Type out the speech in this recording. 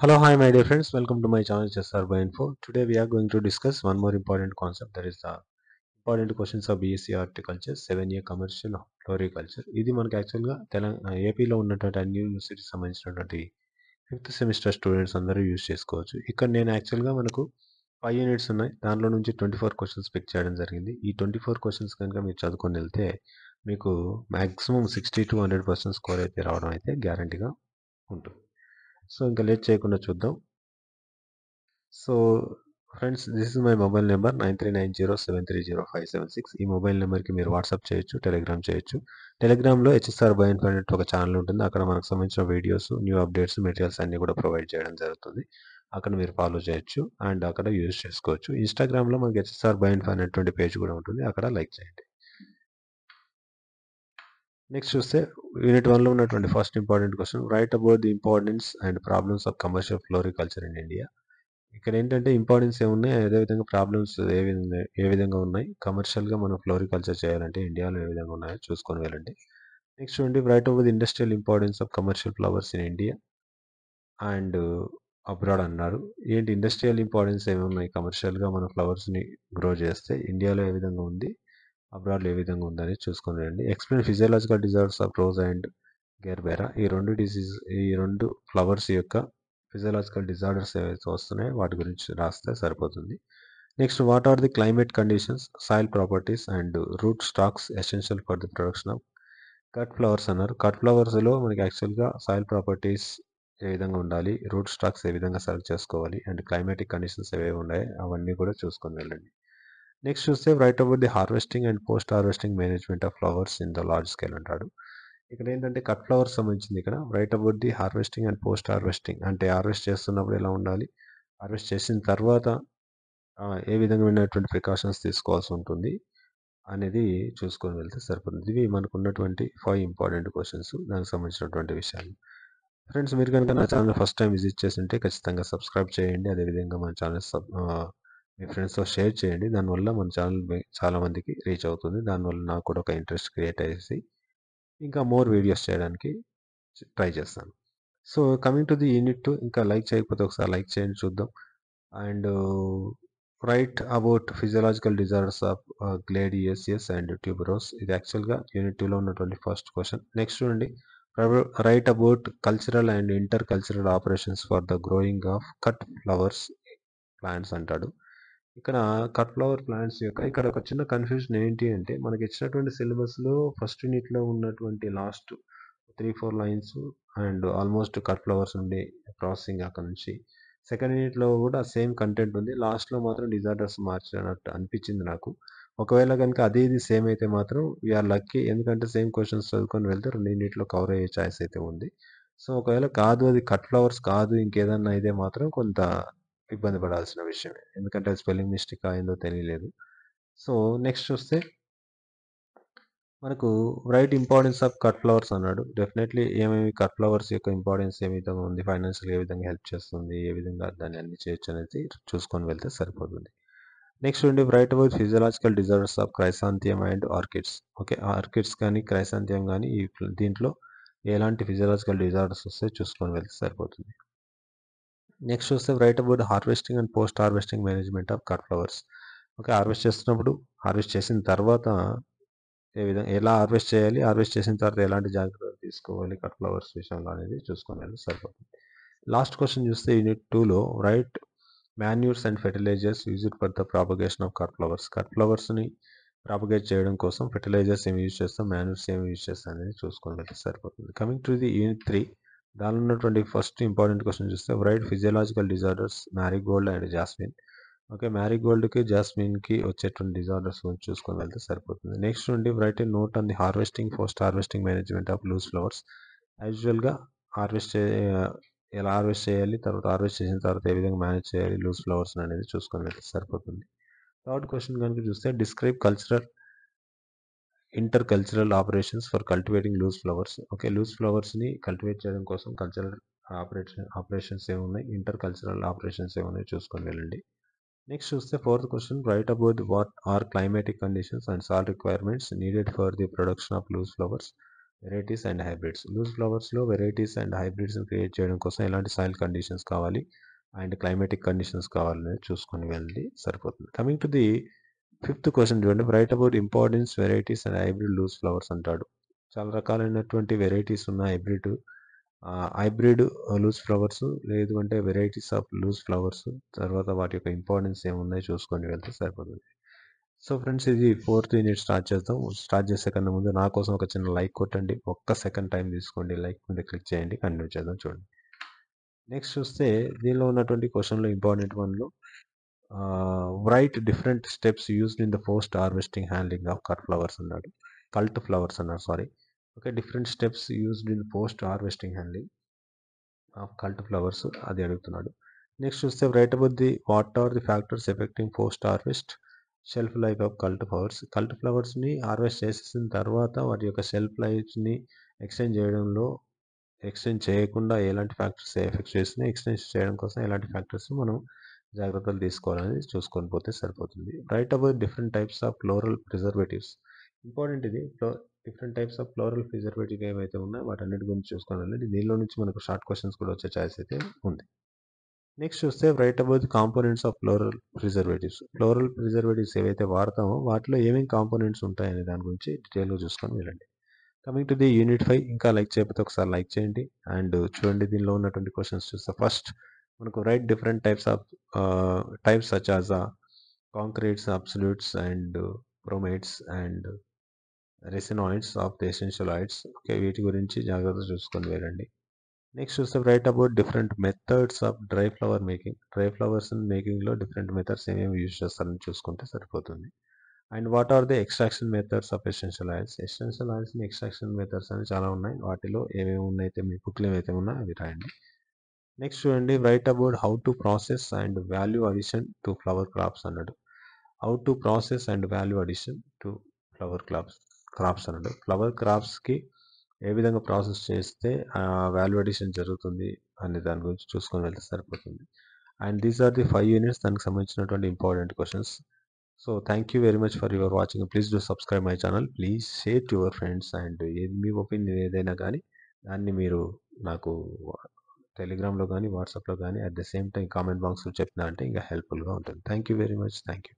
Hello, hi my dear friends, welcome to my channel Chessar by Info. Today we are going to discuss one more important concept that is the important questions of BSc horticulture seven year commercial floriculture ఇది మనకి యాక్చువల్గా తెలంగాణ ఏపీలో ఉన్నటువంటి అన్ని యూనివర్సిటీకి సంబంధించినటువంటి fifth semester students అందరూ use చేసుకోవచ్చు ఇక్కడ నేను యాక్చువల్గా మనకు ఫైవ్ యూనిట్స్ ఉన్నాయి దానిలో నుంచి ట్వంటీ ఫోర్ క్వశ్చన్స్ పిక్ చేయడం జరిగింది ఈ ట్వంటీ ఫోర్ క్వశ్చన్స్ కనుక మీరు చదువుకొని వెళ్తే మీకు maximum sixty to hundred percent score అయితే రావడం అయితే గ్యారంటీగా ఉంటుంది సో ఇంకా లేట్ చేయకుండా చూద్దాం so friends this is my mobile number nine three nine zero seven three zero five seven six ఈ మొబైల్ నెంబర్కి మీరు వాట్సాప్ చేయొచ్చు టెలిగ్రామ్ చేయొచ్చు టెలిగ్రామ్లో హెచ్ఎస్ఆర్ బై ఇంటర్నెట్ ఒక ఛానల్ ఉంటుంది అక్కడ మనకు సంబంధించిన వీడియోస్ న్యూ అప్డేట్స్ మెటీరియల్స్ అన్నీ కూడా ప్రొవైడ్ చేయడం జరుగుతుంది అక్కడ మీరు ఫాలో చేయొచ్చు అండ్ అక్కడ యూజ్ చేసుకోవచ్చు ఇన్స్టాగ్రామ్లో మనకి హెచ్ఎస్ఆర్ బై ఇన్ఫైన్ అటువంటి పేజ్ కూడా ఉంటుంది అక్కడ లైక్ చేయండి నెక్స్ట్ చూస్తే యూనిట్ వన్లో ఉన్నటువంటి first important question write about the importance and problems of commercial floriculture in India ఇక్కడ ఏంటంటే ఇంపార్టెన్స్ ఏమున్నాయి అదేవిధంగా ప్రాబ్లమ్స్ ఏ విధంగా ఏ విధంగా ఉన్నాయి కమర్షియల్గా మనం ఫ్లోరికల్చర్ చేయాలంటే ఇండియాలో ఏ విధంగా ఉన్నాయో చూసుకొని వెళ్ళండి నెక్స్ట్ చూడండి write about the industrial importance of commercial flowers in India and abroad అన్నారు ఏంటి ఇండస్ట్రియల్ ఇంపార్టెన్స్ ఉన్నాయి కమర్షియల్గా మన ఫ్లవర్స్ని గ్రో చేస్తే ఇండియాలో ఏ విధంగా ఉంది అబ్రాడ్లో ఏ విధంగా ఉందని చూసుకుని రండి explain physiological disorders of rose and gerbera ఈ రెండు డిసీజ్ ఈ రెండు ఫ్లవర్స్ యొక్క ఫిజియలాజికల్ డిజార్డర్స్ ఏవైతే వస్తున్నాయో వాటి గురించి రాస్తే సరిపోతుంది next what are the climate conditions soil properties and root stocks essential for the production of cut flowers అన్నారు కట్ ఫ్లవర్స్లో మనకి యాక్చువల్గా సాయిల్ ప్రాపర్టీస్ ఏ విధంగా ఉండాలి రూట్ స్టాక్స్ ఏ విధంగా సెలెక్ట్ చేసుకోవాలి అండ్ క్లైమేటిక్ కండిషన్స్ ఏవేవి ఉన్నాయి అవన్నీ కూడా చూసుకొని వెళ్ళండి నెక్స్ట్ చూస్తే write about the harvesting and post harvesting management of flowers in the large scale అంటాడు ఇక్కడ ఏంటంటే కట్ ఫ్లవర్స్ సంబంధించింది ఇక్కడ write about the harvesting and post harvesting అంటే హార్వెస్ట్ చేస్తున్నప్పుడు ఎలా ఉండాలి హార్వెస్ట్ చేసిన తర్వాత ఏ విధమైనటువంటి ప్రికాషన్స్ తీసుకోవాల్సి ఉంటుంది అనేది చూసుకొని వెళ్తే సరిపోతుంది ఇవి మనకు ఉన్నటువంటి ఫైవ్ ఇంపార్టెంట్ క్వశ్చన్స్ దానికి సంబంధించినటువంటి విషయాలు ఫ్రెండ్స్ మీరు కనుక నా ఛానల్ ఫస్ట్ టైం విజిట్ చేసి ఉంటే ఖచ్చితంగా సబ్స్క్రైబ్ చేయండి అదేవిధంగా మన ఛానల్ మీ ఫ్రెండ్స్తో షేర్ చేయండి దానివల్ల మన ఛానల్ చాలామందికి రీచ్ అవుతుంది దానివల్ల నాకు కూడా ఒక ఇంట్రెస్ట్ క్రియేట్ అయ్యేసి ఇంకా మోర్ వీడియోస్ చేయడానికి ట్రై చేస్తాను so coming to the unit ఇంకా లైక్ చేయకపోతే ఒకసారి లైక్ చేయండి చూద్దాం and write about physiological disorders of gladiolus and tuberose ఇది యాక్చువల్గా యూనిట్ టూలో ఉన్నటువంటి ఫస్ట్ క్వశ్చన్ నెక్స్ట్ చూడండి write about cultural and inter cultural operations for the growing of cut flowers plants అంటాడు ఇక్కడ కట్ ఫ్లవర్ ప్లాంట్స్ యొక్క ఇక్కడ ఒక చిన్న కన్ఫ్యూజన్ ఏంటి అంటే మనకి ఇచ్చినటువంటి సిలబస్లో ఫస్ట్ యూనిట్లో ఉన్నటువంటి last three four lines and almost cut flowers ఉండే ప్రాసెసింగ్ అక్కడ నుంచి సెకండ్ యూనిట్లో కూడా సేమ్ కంటెంట్ ఉంది లాస్ట్లో మాత్రం డిజార్డర్స్ మార్చినట్టు అనిపించింది నాకు ఒకవేళ కనుక అదే ఇది సేమ్ అయితే మాత్రం వీఆర్ లక్కీ ఎందుకంటే సేమ్ క్వశ్చన్స్ చదువుకొని వెళ్తే రెండు యూనిట్లో కవర్ అయ్యే ఛాయిస్ అయితే ఉంది సో ఒకవేళ కాదు అది కట్ ఫ్లవర్స్ కాదు ఇంకేదన్నా అయితే మాత్రం కొంత ఇబ్బంది పడాల్సిన విషయమే ఎందుకంటే స్పెల్లింగ్ మిస్టేక్ అయిందో తెలియలేదు సో నెక్స్ట్ చూస్తే మనకు write importance of cut flowers అన్నాడు డెఫినెట్లీ ఏమేమి కట్ ఫ్లవర్స్ యొక్క ఇంపార్టెన్స్ ఏ విధంగా ఉంది ఫైనాన్షియల్ ఏ విధంగా హెల్ప్ చేస్తుంది ఏ విధంగా దాన్ని అన్ని చేయొచ్చు అనేది చూసుకొని వెళ్తే సరిపోతుంది నెక్స్ట్ ఉండి write about physiological disorders of chrysanthemum and orchids okay orchids కానీ క్రైసాంతియం కానీ దీంట్లో ఎలాంటి ఫిజియలాజికల్ డిజార్డర్స్ వస్తే చూసుకొని వెళ్తే సరిపోతుంది నెక్స్ట్ చూస్తే write about harvesting and post harvesting management of cut flowers okay harvest చేస్తున్నప్పుడు హార్వెస్ట్ చేసిన తర్వాత ఏ విధంగా ఎలా హార్వెస్ట్ చేయాలి హార్వెస్ట్ చేసిన తర్వాత ఎలాంటి జాగ్రత్తలు తీసుకోవాలి కట్ ఫ్లవర్స్ విషయంలో అనేది చూసుకోవాలి సరిపోతుంది లాస్ట్ క్వశ్చన్ చూస్తే యూనిట్ టూలో write manures and fertilizers used for the propagation of cut flowers cut ఫ్లవర్స్ని ప్రాపగేట్ చేయడం కోసం ఫెర్టిలైజర్స్ ఏమి యూజ్ చేస్తాం మాన్యూర్స్ ఏమి యూజ్ చేస్తాం అనేది చూసుకోవాలి సరిపోతుంది coming to the unit three దానిలో ఉన్నటువంటి ఫస్ట్ ఇంపార్టెంట్ క్వశ్చన్ చూస్తే write physiological disorders marigold and jasmine okay మ్యారీగోల్డ్కి జాస్మిన్కి వచ్చేటువంటి డిజార్డర్స్ గురించి చూసుకొని వెళ్తే సరిపోతుంది నెక్స్ట్ నుండి write note on the harvesting post harvesting management of loose flowers యాజువల్గా హార్వెస్ట్ ఎలా హార్వెస్ట్ చేయాలి తర్వాత హార్వెస్ట్ చేసిన తర్వాత ఏ విధంగా మేనేజ్ చేయాలి లూజ్ ఫ్లవర్స్ అనేది చూసుకొని వెళ్తే సరిపోతుంది థర్డ్ క్వశ్చన్ కనుక చూస్తే describe cultural inter cultural operations for cultivating loose flowers okay loose ఫ్లవర్స్ని కల్టివేట్ చేయడం కోసం కల్చరల్ ఆపరేషన్ ఆపరేషన్స్ ఏమున్నాయి ఇంటర్ కల్చరల్ ఆపరేషన్స్ ఏమున్నాయి చూసుకొని వెళ్ళండి నెక్స్ట్ చూస్తే fourth question write about what are climatic conditions and soil requirements needed for the production of loose flowers varieties and hybrids loose ఫ్లవర్స్లో varieties and హైబ్రిడ్స్ని create చేయడం కోసం ఎలాంటి సాయిల్ కండిషన్స్ కావాలి అండ్ క్లైమాటిక్ కండిషన్స్ కావాలనేది చూసుకొని వెళ్ళి సరిపోతుంది coming to the fifth question చూడండి write about importance varieties and hybrid loose flowers అంటాడు చాలా రకాలైనటువంటి వెరైటీస్ ఉన్న హైబ్రిడ్ హైబ్రిడ్ లూజ్ ఫ్లవర్స్ లేదు అంటే వెరైటీస్ ఆఫ్ లూజ్ ఫ్లవర్స్ తర్వాత వాటి యొక్క ఇంపార్టెన్స్ ఏమున్నాయి చూసుకొని వెళ్తే సరిపోతుంది సో ఫ్రెండ్స్ ఇది ఫోర్త్ యూనిట్ స్టార్ట్ చేద్దాం స్టార్ట్ చేసే కన్నా ముందు నా కోసం ఒక చిన్న లైక్ కొట్టండి ఒక్క సెకండ్ టైం తీసుకోండి లైక్ మీద క్లిక్ చేయండి కంటిన్యూ చేద్దాం చూడండి నెక్స్ట్ చూస్తే దీనిలో ఉన్నటువంటి క్వశ్చన్లో ఇంపార్టెంట్ వన్లో write different steps used in the post harvesting handling of cut flowers అన్నాడు కల్ట్ ఫ్లవర్స్ అన్నారు sorry okay different steps used in post harvesting handling of cult flowers అది అడుగుతున్నాడు నెక్స్ట్ చూస్తే write about the what are the factors affecting post harvest shelf life of cult flowers cult ఫ్లవర్స్ని harvest చేసేసిన తర్వాత వాటి యొక్క self లైఫ్ని exchange చేయడంలో exchange చేయకుండా ఎలాంటి ఫ్యాక్టర్స్ ఎఫెక్ట్ చేస్తున్నాయి ఎక్స్చేంజ్ చేయడం కోసం ఎలాంటి ఫ్యాక్టర్స్ మనం జాగ్రత్తలు తీసుకోవాలని చూసుకొని పోతే సరిపోతుంది write about different types of floral preservatives important ఇది different types of floral preservative ఏమైతే ఉన్నాయో అన్నిటి గురించి చూసుకోవాలండి దీనిలో నుంచి మనకు షార్ట్ క్వశ్చన్స్ కూడా వచ్చే ఛాయిస్ అయితే ఉంది నెక్స్ట్ చూస్తే write about components of floral preservatives floral preservatives ఏవైతే వాడతామో వాటిలో ఏమేమి కాంపోనెంట్స్ ఉంటాయనే దాని గురించి డీటెయిల్గా చూసుకొని వెళ్ళండి coming to the unit five ఇంకా లైక్ చేయకపోతే ఒకసారి లైక్ చేయండి అండ్ చూడండి దీనిలో ఉన్నటువంటి క్వశ్చన్స్ చూస్తే ఫస్ట్ మనకు write different types of types such as concretes absolutes and pomades and resinoids of the ఆయిడ్స్ ఓకే వీటి గురించి జాగ్రత్త చూసుకొని వేరండి నెక్స్ట్ చూస్తే write about different methods of dry flower making dry flowers మేకింగ్లో డిఫరెంట్ మెథడ్స్ ఏమేమి యూజ్ చేస్తారని చూసుకుంటే సరిపోతుంది and what are the extraction methods of essential oils essential ఆయిల్స్ని ఎక్స్ట్రాక్షన్ మెథడ్స్ అని చాలా ఉన్నాయి వాటిలో ఏమేమి అయితే మీ బుక్లు ఏమైతే ఉన్నాయో అవి రాయండి నెక్స్ట్ చూడండి write about how to process and value addition to flower crops అన్నాడు how to process and value addition to flower crops crops అన్నాడు ఫ్లవర్ క్రాప్స్కి ఏ విధంగా ప్రాసెస్ చేస్తే వాల్యూ అడిషన్ జరుగుతుంది అనే దాని గురించి చూసుకొని వెళ్తే సరిపోతుంది and these are the five units దానికి సంబంధించినటువంటి important questions so thank you very much for your watching please do subscribe my channel please share to your friends and మీ ఒపీనియన్ ఏదైనా కానీ దాన్ని మీరు నాకు టెలిగ్రామ్లో కానీ వాట్సాప్లో కానీ at the same time comment బాక్స్లో చెప్పినా అంటే ఇంకా హెల్ప్ఫుల్గా ఉంటుంది thank you very much thank you